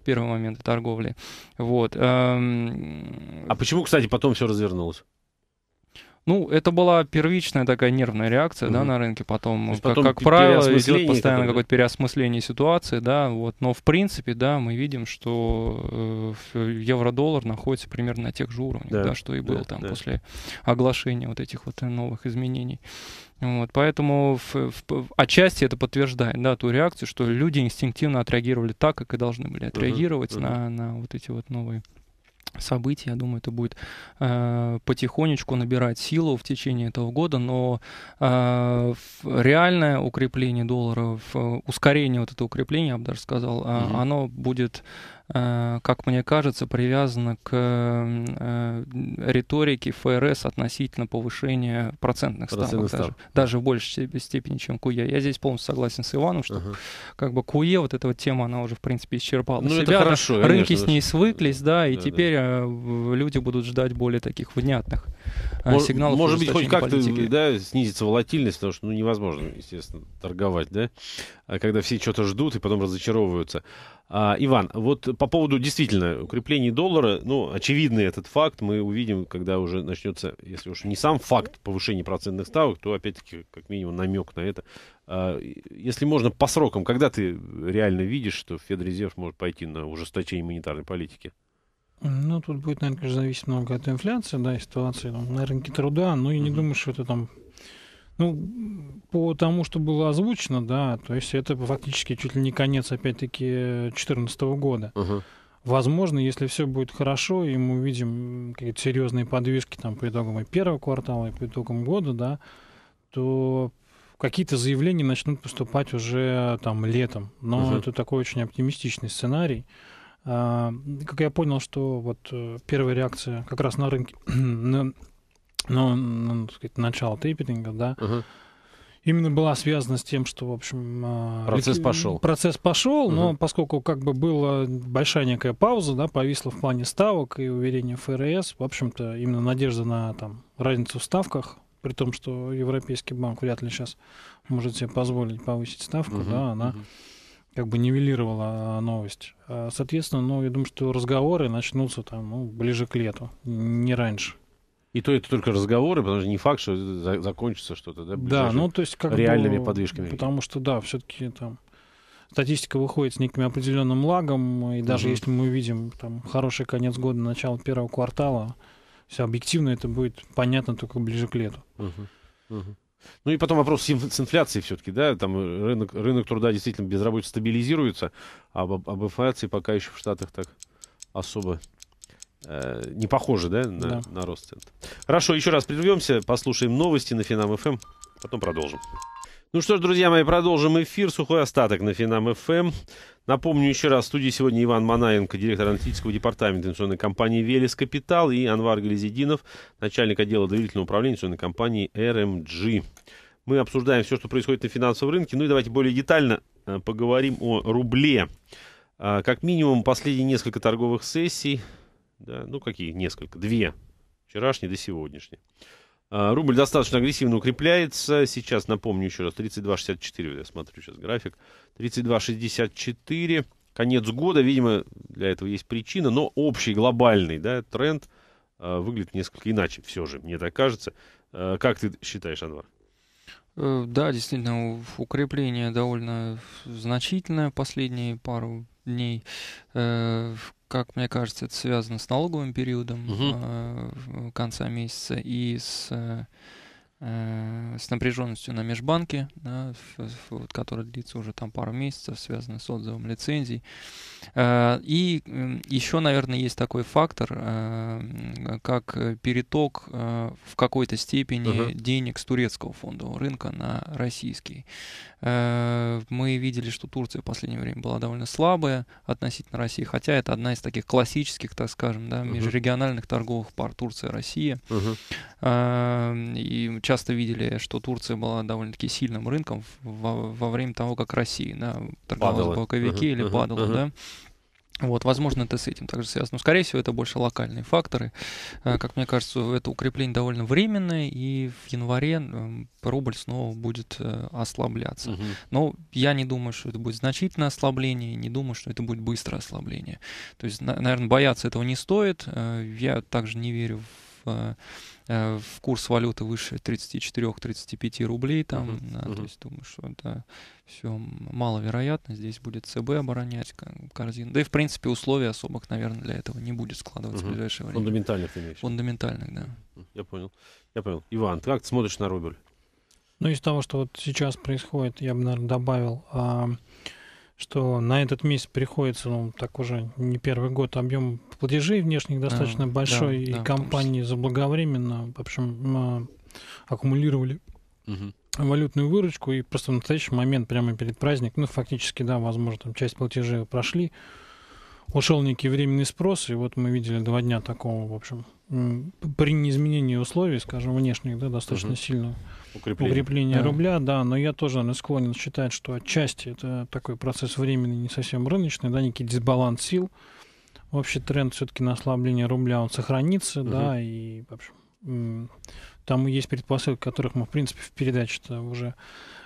в первые моменты торговли, вот. Эм... А почему, кстати, потом все развернулось? Ну, это была первичная такая нервная реакция, mm-hmm. да, на рынке. Потом, как, потом как правило, идет постоянно какое-то какое переосмысление ситуации, да, вот. Но в принципе, да, мы видим, что э, евро-доллар находится примерно на тех же уровнях, да, да что и был да, там да. после оглашения вот этих вот новых изменений. Вот, поэтому в, в, отчасти это подтверждает, да, ту реакцию, что люди инстинктивно отреагировали так, как и должны были отреагировать uh-huh, uh-huh. На, на вот эти вот новые событий, я думаю, это будет э, потихонечку набирать силу в течение этого года, но э, реальное укрепление доллара, ускорение вот этого укрепления, я бы даже сказал, mm-hmm. оно будет Э, как мне кажется, привязана к э, риторике ФРС относительно повышения процентных ставок, даже, даже в большей степени, чем КУЕ. Я здесь полностью согласен с Иваном, что uh-huh. как бы КУЕ, вот эта вот тема, она уже, в принципе, исчерпала ну, себя. Это хорошо, да, Рынки с ней свыклись, да, и да, теперь да. Э, люди будут ждать более таких внятных Мож, сигналов. Может быть, хоть как-то да, снизится волатильность, потому что ну, невозможно, естественно, торговать, да, а когда все что-то ждут и потом разочаровываются. А, Иван, вот по поводу действительно укрепления доллара, ну, очевидный этот факт мы увидим, когда уже начнется, если уж не сам факт повышения процентных ставок, то опять-таки как минимум намек на это. А, если можно по срокам, когда ты реально видишь, что Федрезерв может пойти на ужесточение монетарной политики? Ну, тут будет, наверное, конечно, зависеть много от инфляции, да, и ситуации там, на рынке труда, но я не думаю, что это там ну, по тому, что было озвучено, да, то есть это фактически чуть ли не конец, опять-таки, 2014 года. Угу. Возможно, если все будет хорошо, и мы увидим какие-то серьезные подвижки там по итогам и первого квартала, и по итогам года, да, то какие-то заявления начнут поступать уже там летом. Но угу. это такой очень оптимистичный сценарий. А, как я понял, что вот э, первая реакция как раз на рынке, на, но ну, ну так сказать, начало тейперинга, да, угу. именно была связана с тем, что, в общем... А, процесс лит... пошел. Процесс пошел, угу. но поскольку как бы была большая некая пауза, да, повисла в плане ставок и уверения ФРС, в общем-то, именно надежда на там разницу в ставках, при том, что Европейский банк вряд ли сейчас может себе позволить повысить ставку, угу, да, она угу. как бы нивелировала а, новость. А, соответственно, ну, я думаю, что разговоры начнутся там ну, ближе к лету, не раньше. И то это только разговоры, потому что не факт, что закончится что-то, да? Да, ну то есть как реальными бы, подвижками. Потому что да, все-таки там статистика выходит с неким определенным лагом, и даже mm если мы увидим там хороший конец года, начало первого квартала, все объективно это будет понятно только ближе к лету. Uh-huh. Ну и потом вопрос с инфляцией все-таки, да, там э, рынок, рынок труда действительно безработица стабилизируется, а об, об инфляции пока еще в Штатах так особо Э, не похоже, да, на, да. на рост Хорошо, еще раз прервемся, послушаем новости на Финам ФМ, эм, потом продолжим. Ну что ж, друзья мои, продолжим эфир. Сухой остаток на Финам ФМ. Эм. Напомню еще раз, в студии сегодня Иван Манаенко, директор аналитического департамента инвестиционной компании «Велес Капитал» и Анвар Гализединов, начальник отдела доверительного управления инвестиционной компании «РМГ». Эм Мы обсуждаем все, что происходит на финансовом рынке. Ну и давайте более детально э, поговорим о рубле. Э, как минимум, последние несколько торговых сессий да, ну какие, несколько, две, вчерашние до сегодняшней. А, рубль достаточно агрессивно укрепляется. Сейчас, напомню еще раз, 32.64, я смотрю сейчас график. 32.64, конец года, видимо, для этого есть причина, но общий глобальный да, тренд а, выглядит несколько иначе все же, мне так кажется. А, как ты считаешь, Анвар? Э, да, действительно, укрепление довольно значительное последние пару дней. Э, как мне кажется, это связано с налоговым периодом угу. Э, конца месяца и с э, Э, с напряженностью на межбанке, да, вот, которая длится уже там пару месяцев, связана с отзывом лицензий. Э, и еще, наверное, есть такой фактор, э, как переток в какой-то степени uh-huh. денег с турецкого фондового рынка на российский. Мы видели, что Турция в последнее время была довольно слабая относительно России, хотя это одна из таких классических, так скажем, да, межрегиональных торговых пар Турция-Россия. Uh-huh. И часто видели, что Турция была довольно-таки сильным рынком во, во время того, как Россия да, торговала боковики uh-huh, или uh-huh, падала, uh-huh. да. Вот, возможно, это с этим также связано. Но, скорее всего, это больше локальные факторы. А, как мне кажется, это укрепление довольно временное, и в январе рубль снова будет э, ослабляться. Угу. Но я не думаю, что это будет значительное ослабление, не думаю, что это будет быстрое ослабление. То есть, наверное, бояться этого не стоит. Э, я также не верю в э, Э, в курс валюты выше 34-35 рублей, там, uh-huh. да, uh-huh. то есть думаю, что это все маловероятно, здесь будет ЦБ оборонять корзину, да и в принципе условий особых, наверное, для этого не будет складываться uh-huh. в ближайшее время. Фундаментальных ты имеешь? Фундаментальных, да. Я понял, я понял. Иван, как ты смотришь на рубль? Ну, из того, что вот сейчас происходит, я бы, наверное, добавил... А что на этот месяц приходится, ну, так уже не первый год, объем платежей внешних достаточно да, большой, да, и да, компании заблаговременно, в общем, а, аккумулировали угу. валютную выручку, и просто в настоящий момент, прямо перед праздником, ну, фактически, да, возможно, там часть платежей прошли, ушел некий временный спрос, и вот мы видели два дня такого, в общем, при неизменении условий, скажем, внешних, да, достаточно угу. сильно укрепление, укрепление а. рубля, да, но я тоже наверное, склонен считать, что отчасти это такой процесс временный, не совсем рыночный, да, некий дисбаланс сил. Общий тренд все-таки на ослабление рубля, он сохранится, угу. да, и, в общем, там есть предпосылки, которых мы, в принципе, в передаче-то уже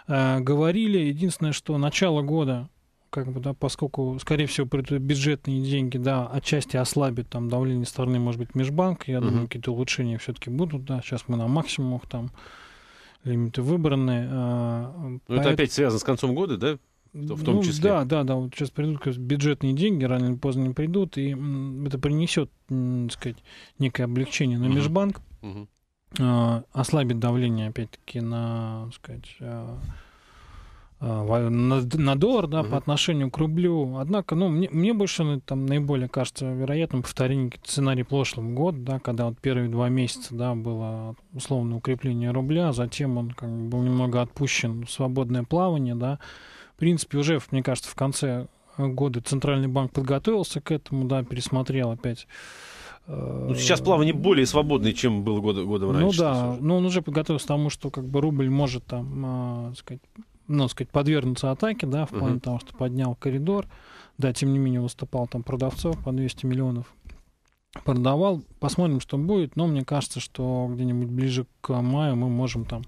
э, говорили. Единственное, что начало года как бы, да, поскольку, скорее всего, бюджетные деньги, да, отчасти ослабит там давление стороны, может быть, межбанк. Я угу. думаю, какие-то улучшения все-таки будут, да. Сейчас мы на максимумах там лимиты выбраны. А, ну, поэт... это опять связано с концом года, да? В том ну, числе. Да, да, да. Вот сейчас придут бюджетные деньги, рано или поздно не придут, и это принесет, так сказать, некое облегчение на угу. межбанк, угу. А, ослабит давление, опять-таки, на, так сказать, а, Э, на, доллар, да, угу. по отношению к рублю. Однако, ну, мне, мне больше ну, там наиболее кажется вероятным повторение сценария прошлого года, да, когда вот первые два месяца, да, было условное укрепление рубля, а затем он как бы был немного отпущен в свободное плавание, да. В принципе, уже, мне кажется, в конце года Центральный банк подготовился к этому, да, пересмотрел опять э, ну, сейчас плавание более свободное, чем было года, года ну раньше. Ну да, но он уже подготовился к тому, что как бы рубль может там, э, сказать, ну, сказать, подвергнуться атаке, да, в плане uh-huh. того, что поднял коридор, да, тем не менее выступал там продавцов по 200 миллионов, продавал, посмотрим, что будет, но мне кажется, что где-нибудь ближе к маю мы можем там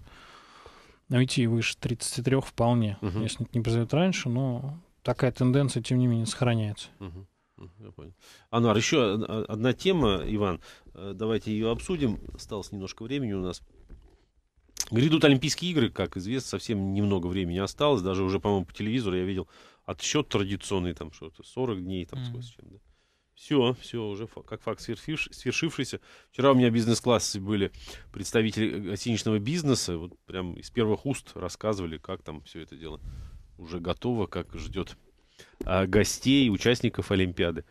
уйти выше 33 вполне, uh-huh. если не произойдет раньше, но такая тенденция, тем не менее, сохраняется. Uh-huh. Я понял. Анар, еще одна тема, Иван. Э, давайте ее обсудим. Осталось немножко времени у нас. Грядут Олимпийские игры, как известно, совсем немного времени осталось. Даже уже, по-моему, по телевизору я видел отсчет традиционный, там что-то, 40 дней, там, mm-hmm. с чем, да. Все, все, уже как факт свершившийся. Вчера у меня бизнес-классы были представители э, гостиничного бизнеса. Вот прям из первых уст рассказывали, как там все это дело уже готово, как ждет а, гостей, участников Олимпиады.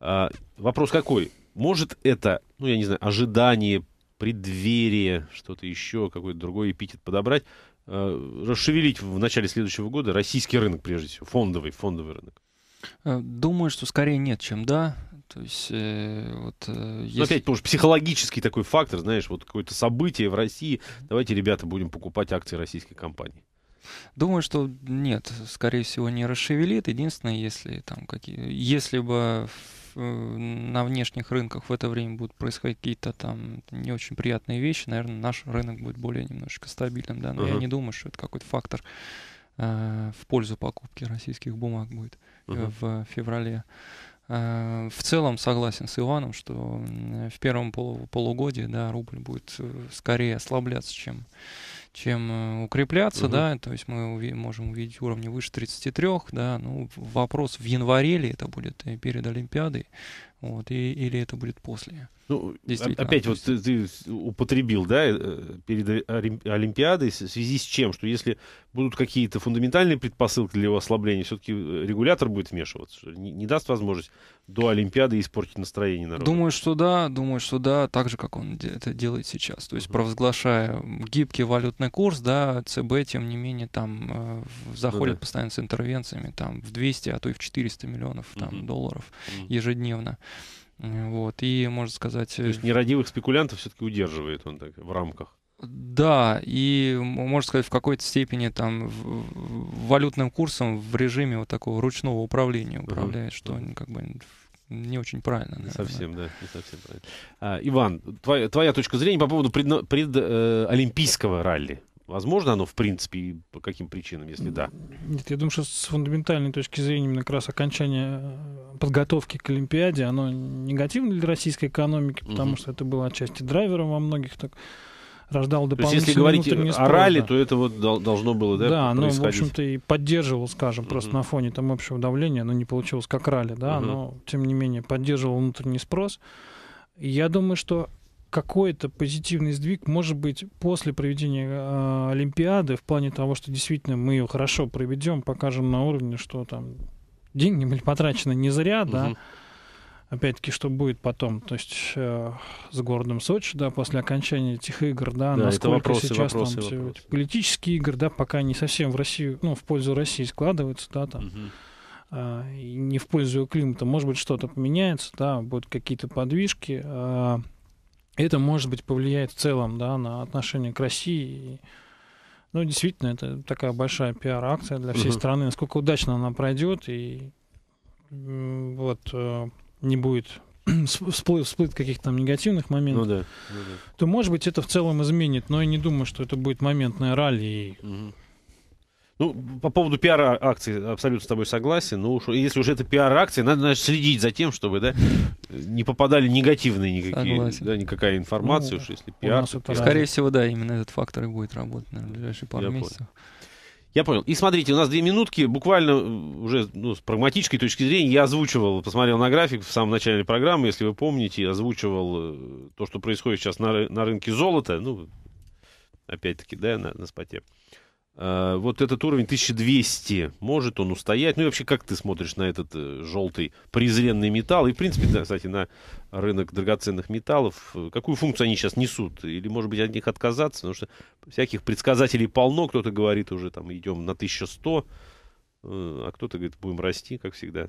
А, вопрос какой? Может это, ну я не знаю, ожидание преддверие, что-то еще, какой-то другой эпитет подобрать, э, расшевелить в начале следующего года российский рынок, прежде всего, фондовый, фондовый рынок? Э, думаю, что скорее нет, чем да. То есть, э, вот, э, ну, если... опять, потому что психологический такой фактор, знаешь, вот какое-то событие в России. Давайте, ребята, будем покупать акции российской компании. Думаю, что нет, скорее всего, не расшевелит. Единственное, если там какие, если бы э, на внешних рынках в это время будут происходить какие-то там не очень приятные вещи, наверное, наш рынок будет более немножечко стабильным, да. Но uh-huh. я не думаю, что это какой-то фактор э, в пользу покупки российских бумаг будет uh-huh. в феврале. Э, в целом согласен с Иваном, что в первом полугодии да, рубль будет э, скорее ослабляться, чем чем э, укрепляться, угу. да, то есть мы уви- можем увидеть уровни выше 33, да, ну, вопрос в январе ли это будет э, перед Олимпиадой, вот, и, или это будет после. Ну, опять вот ты, ты употребил, да, э, перед Олимпиадой в связи с чем, что если будут какие-то фундаментальные предпосылки для его ослабления, все-таки э, регулятор будет вмешиваться, не, не даст возможность до Олимпиады испортить настроение народа. Думаю, что да, думаю, что да, так же, как он это делает сейчас. То есть, провозглашая гибкий валютный курс, да, ЦБ, тем не менее, там э, заходит ну, да. постоянно с интервенциями, там, в 200, а то и в 400 миллионов там, угу. долларов угу. ежедневно. Э, вот, и, можно сказать... То есть э, нерадивых спекулянтов все-таки удерживает он так в рамках? Да, и, можно сказать, в какой-то степени там валютным курсом в режиме вот такого ручного управления управляет, uh-huh. что как бы не очень правильно. Наверное. совсем, да, не совсем правильно. А, Иван, твоя, твоя точка зрения по поводу предолимпийского э, ралли? Возможно оно, в принципе, и по каким причинам, если да? Нет, я думаю, что с фундаментальной точки зрения именно как раз окончание э, подготовки к Олимпиаде, оно негативно для российской экономики, потому угу. что это было отчасти драйвером во многих так рождал дополнительные То есть, если говорить о ралли, то это вот должно было, да, Да, оно, в общем-то, и поддерживал, скажем, uh-huh. просто на фоне там общего давления, но не получилось как ралли, да, uh но, тем не менее, поддерживал внутренний спрос. я думаю, что какой-то позитивный сдвиг, может быть, после проведения э, Олимпиады, в плане того, что действительно мы ее хорошо проведем, покажем на уровне, что там деньги были потрачены не зря, да. Опять-таки, что будет потом, то есть э, с городом Сочи, да, после окончания этих игр, да, да насколько вопросы, сейчас вопросы, там вопросы. политические игры, да, пока не совсем в Россию, ну, в пользу России складываются, да, там. Угу не в пользу климата. Может быть, что-то поменяется, да, будут какие-то подвижки. А, это, может быть, повлияет в целом да, на отношение к России. Ну, действительно, это такая большая пиар-акция для всей угу. страны. Насколько удачно она пройдет и вот э, не будет всплыв, всплыт каких-то там негативных моментов, ну да, ну да. то, может быть, это в целом изменит, но я не думаю, что это будет моментное ралли. И... Угу. Ну, по поводу пиар-акций абсолютно с тобой согласен. Ну, если уже это пиар-акция, надо, значит, следить за тем, чтобы, да, не попадали негативные никакие, согласен. да, никакая информация, ну, уж если пиар. пиар. Скорее всего, да, именно этот фактор и будет работать, наверное, в ближайшие пару Я месяцев. Понял. Я понял. И смотрите, у нас две минутки. Буквально э, уже ну, с прагматической точки зрения я озвучивал, посмотрел на график в самом начале программы, если вы помните, озвучивал э, то, что происходит сейчас на, на рынке золота. Ну, опять-таки, да, на, на споте. Э, Э, вот этот уровень 1200, может он устоять? Ну и вообще, как ты смотришь на этот э, желтый презренный металл? И, в принципе, кстати, на рынок драгоценных металлов. Э, какую функцию они сейчас несут? Или, может быть, от них отказаться? Потому что всяких предсказателей полно. Кто-то говорит уже, там, идем на 1100, а кто-то говорит, будем расти, как всегда.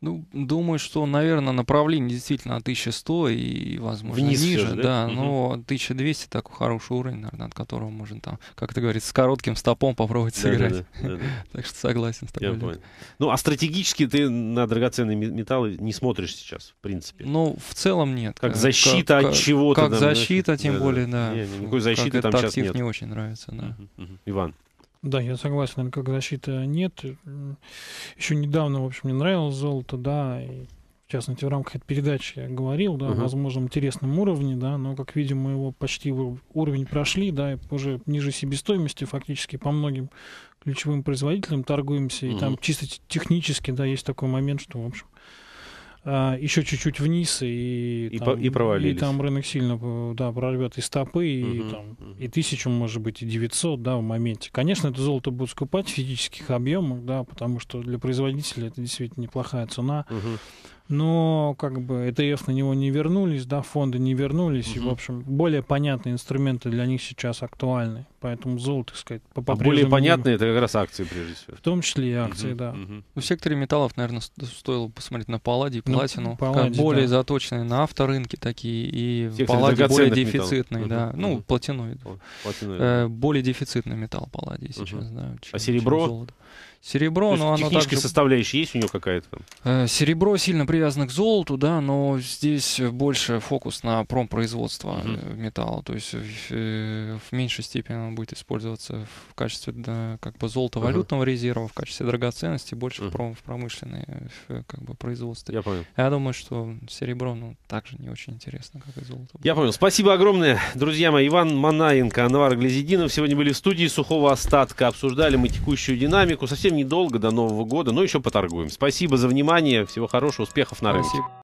Ну, думаю, что, наверное, направление действительно 1100 и, возможно, Вниз ниже, же, да, да угу. но 1200 такой хороший уровень, наверное, от которого можно там, как это говорится, с коротким стопом попробовать сыграть. Да, да, да, так что согласен с тобой. Я понял. Ну, а стратегически ты на драгоценные металлы не смотришь сейчас, в принципе? Ну, в целом нет. Как э, защита как, от чего-то. Как там, защита, тем да, более, да. да. Не, никакой защиты как там сейчас нет. не очень нравится, да. Угу, угу. Иван. Да, я согласен, как защита нет. Еще недавно, в общем, мне нравилось золото, да, и в частности, в рамках этой передачи я говорил, да, угу. Uh -huh. о возможном интересном уровне, да, но, как видим, мы его почти уровень прошли, да, и уже ниже себестоимости фактически по многим ключевым производителям торгуемся, Uh -huh. и там чисто технически, да, есть такой момент, что, в общем, а, еще чуть-чуть вниз и, и, там, по, и провалились. И там рынок сильно э, да, прорвет и стопы, и, угу. там, и тысячу, может быть, и 900 да, в моменте. Конечно, это золото будут скупать в физических объемах, да, потому что для производителя это действительно неплохая цена. Угу но как бы ЭТФ на него не вернулись, да, фонды не вернулись, угу. и, в общем, более понятные инструменты для них сейчас актуальны, поэтому золото, так сказать, по а более понятные это как раз акции, прежде всего. В том числе и акции, угу. да. Угу. Ну, в секторе металлов, наверное, стоило посмотреть на палладий, ну, платину, ну, палладий, более да. заточенные на авторынки такие, и Сектор палладий более дефицитный, металл. да, угу. ну, платиновый. платиновый. Э, более дефицитный металл палладий сейчас, угу. да. Чем, а серебро? Чем Серебро, есть, но оно также... составляющая есть у него какая-то? там. Э, серебро сильно привязано к золоту, да, но здесь больше фокус на промпроизводство Uh э, -huh. металла, то есть в, э, в меньшей степени оно будет использоваться в качестве да, как бы золото-валютного Uh -huh. резерва, в качестве драгоценности, больше Uh -huh. в, пром, в промышленное как бы, производство. Я понял. Я думаю, что серебро, ну, также не очень интересно, как и золото. Я понял. Спасибо огромное, друзья мои. Иван Манаенко, Анвар Глезидинов сегодня были в студии «Сухого остатка». Обсуждали мы текущую динамику. Совсем недолго до Нового года, но ну, еще поторгуем. Спасибо за внимание, всего хорошего, успехов на рынке. Спасибо.